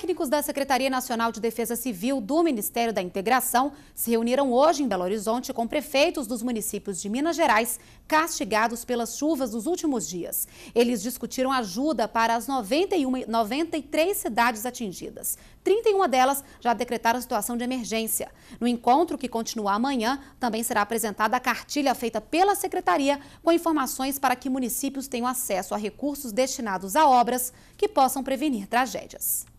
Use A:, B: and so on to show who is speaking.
A: Técnicos da Secretaria Nacional de Defesa Civil do Ministério da Integração se reuniram hoje em Belo Horizonte com prefeitos dos municípios de Minas Gerais castigados pelas chuvas dos últimos dias. Eles discutiram ajuda para as 91, 93 cidades atingidas. 31 delas já decretaram situação de emergência. No encontro, que continua amanhã, também será apresentada a cartilha feita pela Secretaria com informações para que municípios tenham acesso a recursos destinados a obras que possam prevenir tragédias.